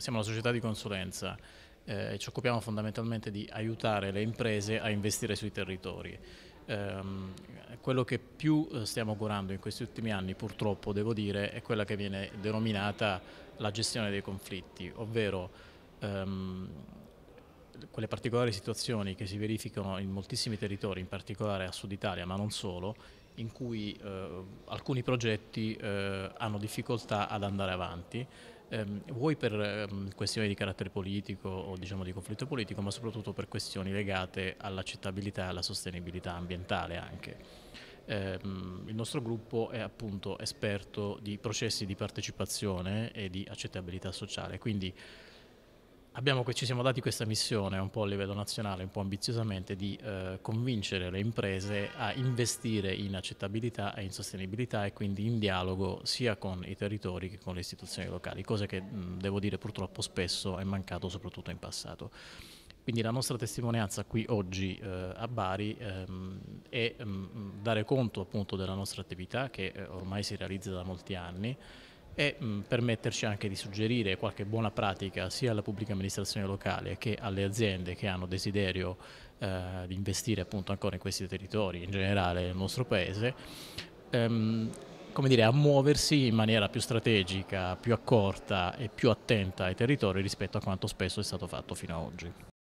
siamo una società di consulenza eh, e ci occupiamo fondamentalmente di aiutare le imprese a investire sui territori. Um, quello che più eh, stiamo curando in questi ultimi anni, purtroppo devo dire, è quella che viene denominata la gestione dei conflitti, ovvero um, quelle particolari situazioni che si verificano in moltissimi territori, in particolare a Sud Italia, ma non solo, in cui eh, alcuni progetti eh, hanno difficoltà ad andare avanti ehm, vuoi per ehm, questioni di carattere politico o diciamo di conflitto politico, ma soprattutto per questioni legate all'accettabilità e alla sostenibilità ambientale anche. Ehm, il nostro gruppo è appunto esperto di processi di partecipazione e di accettabilità sociale, quindi abbiamo, ci siamo dati questa missione un po' a livello nazionale, un po' ambiziosamente, di eh, convincere le imprese a investire in accettabilità e in sostenibilità e quindi in dialogo sia con i territori che con le istituzioni locali, cosa che mh, mm, devo dire purtroppo spesso è mancato soprattutto in passato. Quindi la nostra testimonianza qui oggi eh, a Bari ehm, è mh, mm, mm, dare conto appunto della nostra attività che eh, ormai si realizza da molti anni e mh, mm, permetterci anche di suggerire qualche buona pratica sia alla pubblica amministrazione locale che alle aziende che hanno desiderio eh, di investire appunto ancora in questi territori, in generale nel nostro paese, ehm, come dire, a muoversi in maniera più strategica, più accorta e più attenta ai territori rispetto a quanto spesso è stato fatto fino ad oggi.